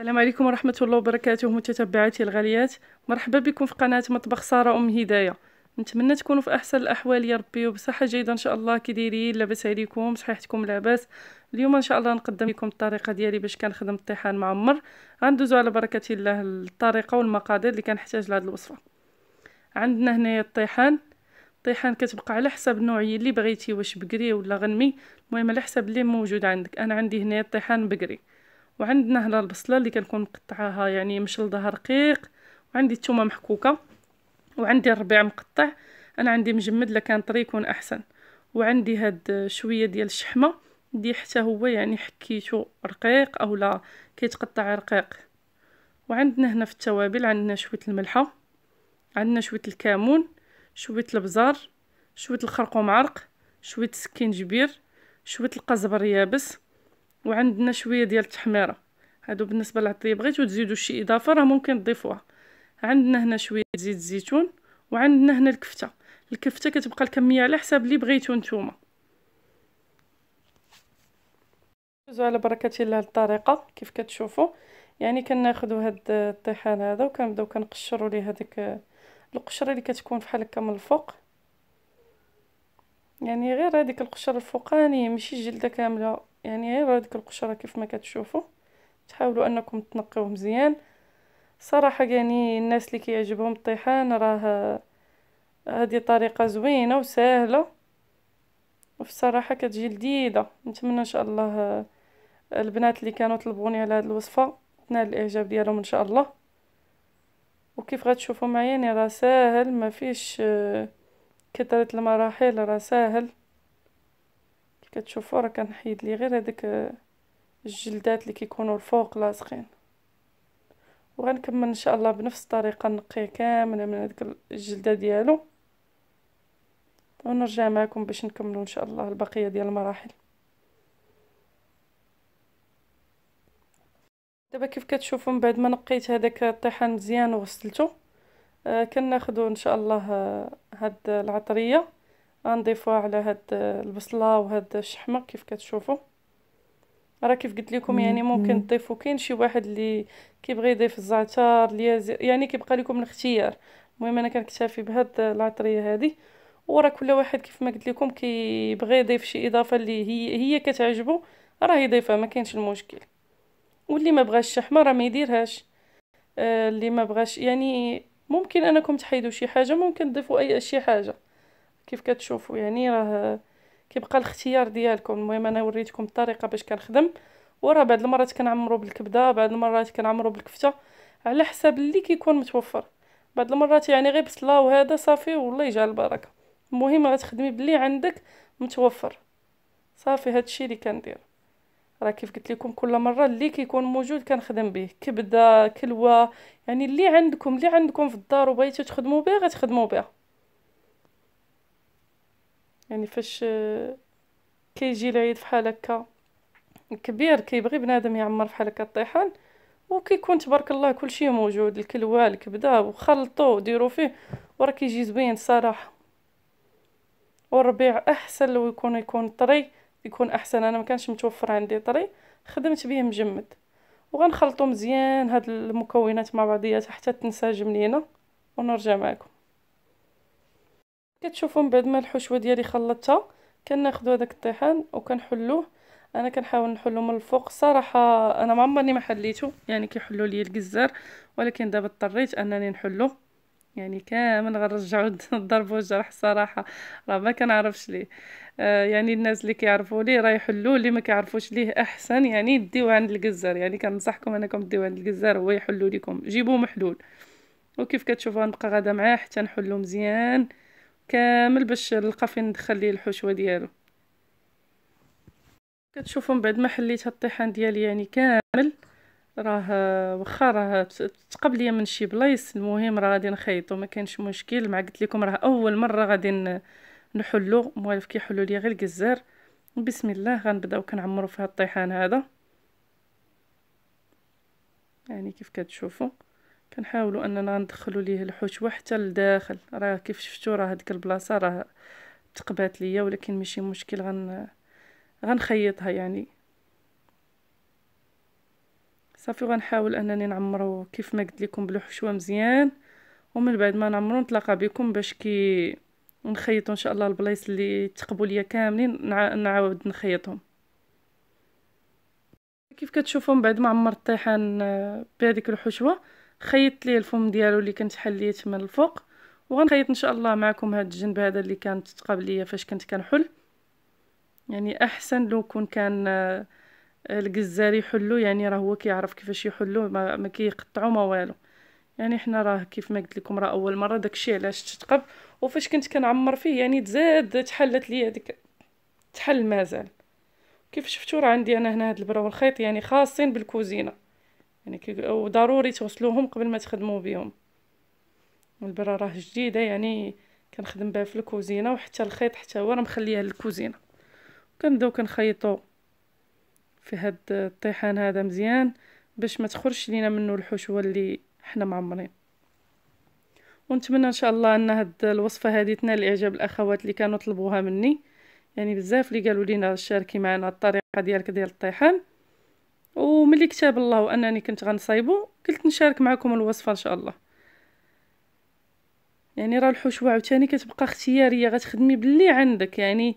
السلام عليكم ورحمة الله وبركاته متتبعاتي الغاليات مرحبا بكم في قناة مطبخ سارة أم هداية نتمنى تكونوا في أحسن الأحوال يا ربي وبصحة جيدة إن شاء الله كديرين لاباس عليكم صحيحتكم لاباس اليوم إن شاء الله نقدم لكم الطريقة ديالي باش كنخدم الطيحان معمر غندوزو على بركة الله الطريقة والمقادير اللي كنحتاج لهاد الوصفة عندنا هنايا الطيحان الطيحان كتبقى على حسب النوعية اللي بغيتي واش بقري ولا غنمي المهم على حسب اللي موجود عندك انا عندي هنايا الطيحان بقري وعندنا هنا البصله اللي كنكون مقطعاها يعني مشلضها رقيق وعندي الثومه محكوكه وعندي الربيع مقطع انا عندي مجمد لكان طري يكون احسن وعندي هاد شويه ديال الشحمه دي حتى هو يعني حكيتو رقيق او لا كيتقطع رقيق وعندنا هنا في التوابل عندنا شويه الملحه عندنا شويه الكمون شويه البزار شويه الخرقوم عرق شويه السكينجبير شويه القزبر يابس وعندنا شويه ديال التحميره هادو بالنسبه للعطيه بغيتو تزيدوا شي اضافه راه ممكن تضيفوها عندنا هنا شويه زيت الزيتون وعندنا هنا الكفته الكفته كتبقى الكميه على حساب اللي بغيتو نتوما دوزو على بركه الله الطريقه كيف كتشوفوا يعني كناخذوا هاد الطحان هذا وكنبداو كنقشروا ليه هذيك القشره اللي كتكون بحال هكا من الفوق يعني غير هذيك القشره الفوقانيه ماشي الجلده كامله يعني غير هذيك القشره كيف ما كتشوفوا تحاولوا انكم تنقيو مزيان صراحه يعني الناس اللي كيعجبهم الطيحان راه هذه طريقه زوينه وسهله وفي الصراحه كتجي لذيذه نتمنى ان شاء الله البنات اللي كانوا طلبوني على هذه الوصفه تنال الاعجاب ديالهم ان شاء الله وكيف غتشوفوا معايا يعني راه ساهل ما فيش كثرة المراحل راه ساهل كتشوفوا راه كنحيد لي غير هذاك الجلدات اللي كيكونوا الفوق لاصقين وغنكمل ان شاء الله بنفس الطريقه نقيه كامله من هذيك الجلده ديالو ونرجع معكم باش نكملوا ان شاء الله البقيه ديال المراحل دابا كيف كتشوفوا من بعد ما نقيت هذاك الطيحان مزيان وغسلته آه، كناخذوا ان شاء الله آه، هاد العطريه غنضيفوها على هاد البصله وهاد الشحمه كيف كتشوفوا راه كيف قلت لكم يعني ممكن تضيفوا كاين شي واحد اللي كيبغي يضيف الزعتر الياز يعني كيبقى لكم الاختيار المهم انا كنكتفي بهاد العطريه هذه وراه كل واحد كيف ما قلت لكم كيبغي يضيف شي اضافه اللي هي هي كتعجبو راه يضيفها ما كاينش المشكل واللي ما بغاش الشحمه راه ما يديرهاش آه، اللي ما بغاش يعني ممكن انكم تحيدوا شي حاجه ممكن تضيفوا اي شي حاجه كيف كتشوفوا يعني راه كيبقى الاختيار ديالكم المهم انا وريتكم الطريقه باش كنخدم وراه بعض المرات كنعمرو بالكبده بعض المرات كنعمرو بالكفته على حساب اللي كيكون متوفر بعض المرات يعني غير بصله وهذا صافي والله يجعل البركه المهم غتخدمي باللي عندك متوفر صافي هادشي اللي كندير راه كيف قلت لكم كل مره اللي كيكون موجود كنخدم به كبده كلوه يعني اللي عندكم اللي عندكم في الدار وبغيتو تخدموا به غتخدموا به يعني فاش كيجي العيد فحال هكا كبير كيبغي بنادم يعمر فحال هكا الطيحان وكيكون تبارك الله كل شيء موجود الكلوه الكبده وخلطوا وديروا فيه وراه كيجي زوين صراحه والربيع احسن لو يكون يكون طري يكون احسن انا ما كانش متوفر عندي طري خدمت به مجمد وغنخلطو مزيان هاد المكونات مع بعضياتها حتى تنسجم لينا ونرجع معكم كتشوفوا من بعد ما الحشوه ديالي خلطتها كناخذوا هذاك الطحين وكنحلوه انا كنحاول نحلو من الفوق صراحه انا ما عمرني ما حليته يعني كيحلوا لي الجزار ولكن دابا اضطريت انني نحلو يعني كامل غنرجعو الضرب والجرح الصراحه راه ما كنعرفش ليه آه يعني الناس اللي كيعرفوا ليه راه يحلوه اللي ما كيعرفوش ليه احسن يعني ديو عند الجزار يعني كنصحكم انكم ديو عند الجزار هو يحلو لكم جيبوه محلول وكيف كتشوفوا نبقى غادا معاه حتى نحلو مزيان كامل باش نلقى فين ندخل ليه الحشوه ديالو كتشوفوا من بعد ما حليت الطيحان ديالي يعني كامل راه واخا راه تقبل ليا من شي بلايص المهم راه غادي نخيطو ما كانش مشكل مع قلت لكم راه اول مره غادي نحلو موالف كيحلو ليا غير الجزار بسم الله غنبداو كنعمرو في هاد الطيحان هذا يعني كيف كتشوفوا كنحاولوا اننا ندخلوا ليه الحشوه حتى لداخل راه كيف شفتوا راه هذيك البلاصه راه تقبات ليا ولكن ماشي مشكل غن غنخيطها يعني صافي غنحاول انني نعمرو كيف ما قلت لكم بالحشوه مزيان ومن بعد ما نعمرو نتلاقى بكم باش كي نخيطوا ان شاء الله البلايص اللي تقبوا ليا كاملين نعاود نخيطهم كيف كتشوفوا من بعد ما عمرت الطيحان بهذيك الحشوه خيطت ليه الفم ديالو اللي كنت حليت من الفوق وغنخيط ان شاء الله معكم هاد الجنب هذا اللي كانت تقابل ليا فاش كنت كنحل يعني احسن لو كون كان آه، الجزار يحلو يعني راه هو كيعرف كيفاش يحلو ما, ما كيقطعو ما والو يعني حنا راه كيف ما قلت لكم راه اول مره داكشي علاش تتقب وفاش كنت كنعمر فيه يعني تزاد تحلت ليا هذيك تحل مازال كيف شفتوا راه عندي انا هنا هاد البرا والخيط يعني خاصين بالكوزينه يعني وضروري توصلوهم قبل ما تخدموا بهم والبرا راه جديده يعني كنخدم بها في الكوزينه وحتى الخيط حتى هو راه مخليها للكوزينه كنبداو كنخيطو في هاد الطيحان هذا مزيان باش ما تخرجش لينا منه الحشوه اللي حنا معمرين ونتمنى ان شاء الله ان هاد الوصفه هذه تنال اعجاب الاخوات اللي كانوا طلبوها مني يعني بزاف اللي قالوا لينا شاركي معنا الطريقه ديالك ديال الطيحان وملي كتاب الله انني كنت غنصايبو قلت نشارك معكم الوصفه ان شاء الله يعني راه الحشوه عاوتاني كتبقى اختياريه غتخدمي باللي عندك يعني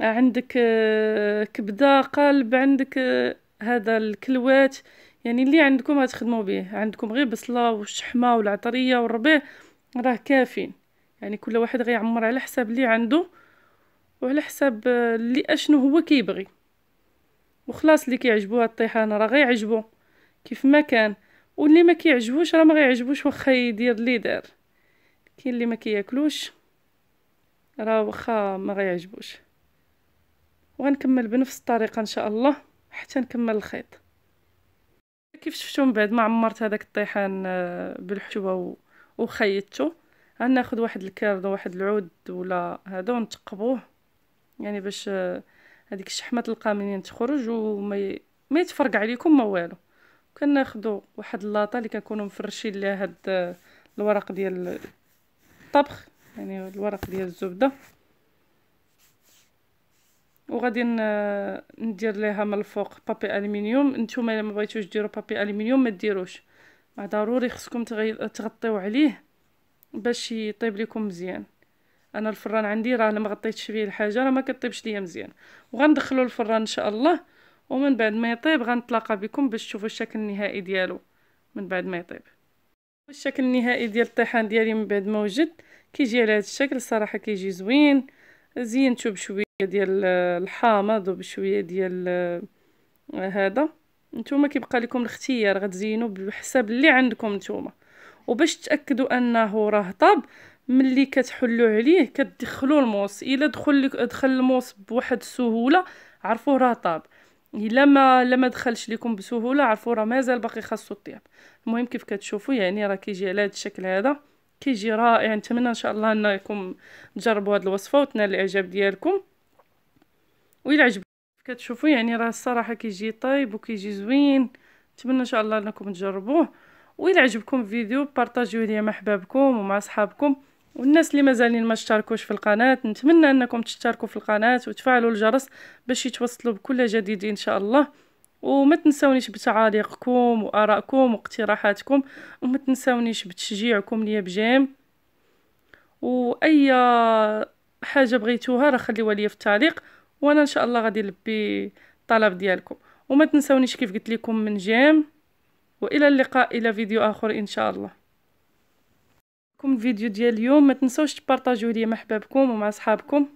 عندك آه، كبده قلب عندك آه، هذا الكلوات يعني اللي عندكم غتخدموا به عندكم غير بصله والشحمه والعطريه والربيع راه كافين يعني كل واحد غيعمر على حساب اللي عنده وعلى حساب آه، اللي اشنو هو كيبغي وخلاص اللي كيعجبوها الطيحان راه غيعجبو كيف ما كان واللي ما كيعجبوش راه ما غيعجبوش واخا يدير اللي دار كاين اللي ما كياكلوش راه واخا ما غيعجبوش وغنكمل بنفس الطريقه ان شاء الله حتى نكمل الخيط كيف شفتو من بعد ما عمرت هذاك الطيحان آه، بالحشوه وخيطته غناخذ واحد الكارد واحد العود ولا هذا ونتقبوه يعني باش آه، هذيك الشحمه تلقى منين تخرج وما ي... ما يتفرقع عليكم ما والو كناخذوا واحد اللاطه اللي كنكونوا مفرشين ليها هاد الورق ديال الطبخ يعني الورق ديال الزبده وغادي ندير ليها من الفوق بابي الومنيوم نتوما الا ما بغيتوش ديروا بابي الومنيوم ما ديروش مع ضروري خصكم تغطيو عليه باش يطيب لكم مزيان انا الفران عندي راه انا ما غطيتش فيه الحاجه راه ما كطيبش ليا مزيان وغندخلو الفران ان شاء الله ومن بعد ما يطيب غنتلاقى بكم باش تشوفوا الشكل النهائي ديالو من بعد ما يطيب الشكل النهائي ديال الطيحان ديالي من بعد ما وجد كيجي على هذا الشكل الصراحه كيجي زوين زينته بشويه ديال الحامض وبشويه ديال آه، هذا نتوما كيبقى لكم الاختيار غتزينوا بحساب اللي عندكم نتوما وباش تاكدوا انه راه طاب ملي كتحلو عليه كتدخلو الموس الا دخل لك دخل الموس بواحد السهوله عرفوه راه طاب الا ما لما دخلش لكم بسهوله عرفوا راه مازال باقي خاصو طياب المهم كيف كتشوفوا يعني راه كيجي على هذا الشكل هذا كيجي رائع نتمنى ان شاء الله انكم تجربوا هذه الوصفه وتنال الاعجاب ديالكم ويلا عجبكم كتشوفوا يعني راه الصراحه كيجي طايب وكيجي زوين نتمنى ان شاء الله انكم تجربوه وإلا عجبكم الفيديو بارطاجيوه ليا مع احبابكم ومع صحابكم والناس اللي مازالين ما اشتركوش في القناة نتمنى انكم تشتركوا في القناة وتفعلوا الجرس باش يتوصلوا بكل جديد ان شاء الله وما تنسونيش بتعاليقكم وارائكم واقتراحاتكم وما تنسونيش بتشجيعكم ليا بجيم واي حاجه بغيتوها راه خليوها ليا في التعليق وانا ان شاء الله غادي نلبي الطلب ديالكم وما تنسونيش كيف قلت لكم من جيم والى اللقاء الى فيديو اخر ان شاء الله كم الفيديو ديال اليوم ما تنسوش تبارطاجيو ليا مع حبابكم ومع صحابكم